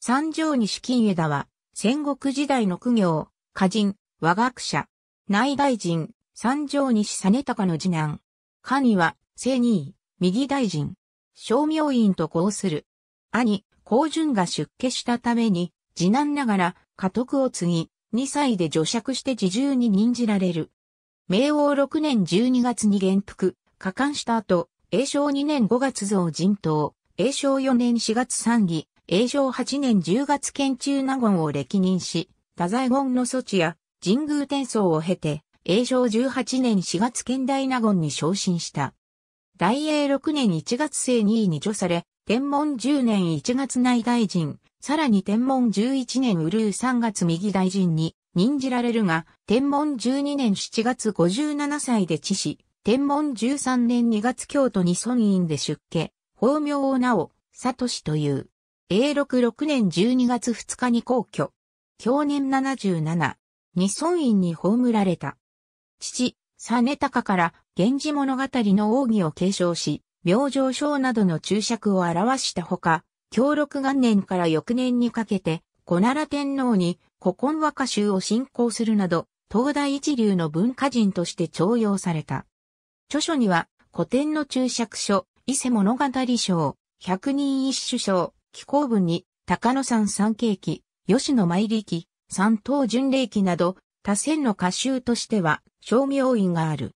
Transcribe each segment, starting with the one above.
三条西金枝は、戦国時代の苦行、歌人、和学者、内大臣、三条西実高の次男。神は、正二位、右大臣、商明院と交する。兄、高順が出家したために、次男ながら、家督を継ぎ、二歳で女爵して自重に任じられる。明王六年十二月に元服、加冠した後、永正二年五月増人頭、永正四年四月三義、永正8年10月県中納言を歴任し、多在言の措置や神宮転送を経て、永正18年4月県大納言に昇進した。大英6年1月生2位に除され、天文10年1月内大臣、さらに天文11年ウルー3月右大臣に任じられるが、天文12年7月57歳で致死、天文13年2月京都に村院で出家、法名を名を、里氏という。永六6年12月2日に皇居。享年77。二尊院に葬られた。父、根高から、源氏物語の奥義を継承し、明星賞などの注釈を表したほか、享禄元年から翌年にかけて、小奈良天皇に古今和歌集を進行するなど、東大一流の文化人として徴用された。著書には、古典の注釈書、伊勢物語賞、百人一首賞、紀行部に、高野山三景記、吉野参力、三島巡礼記など、他線の歌集としては、商明院がある。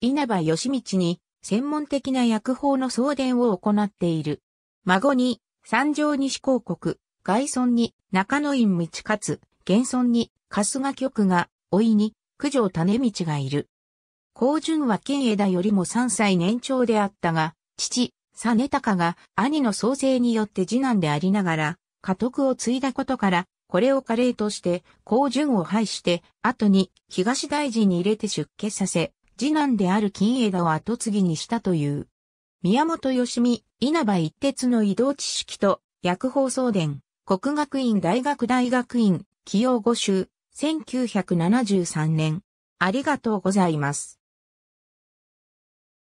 稲葉義道に、専門的な薬法の送電を行っている。孫に、三条西広告、外村に、中野院道勝、現村に、春日局が、老いに、九条種道がいる。高順は県枝よりも3歳年長であったが、父、タカが兄の創生によって次男でありながら、家督を継いだことから、これをレーとして、高順を廃して、後に東大寺に入れて出家させ、次男である金枝を後継ぎにしたという。宮本義美、稲葉一徹の移動知識と、薬法送電、国学院大学大学院、起用募集、1973年。ありがとうございます。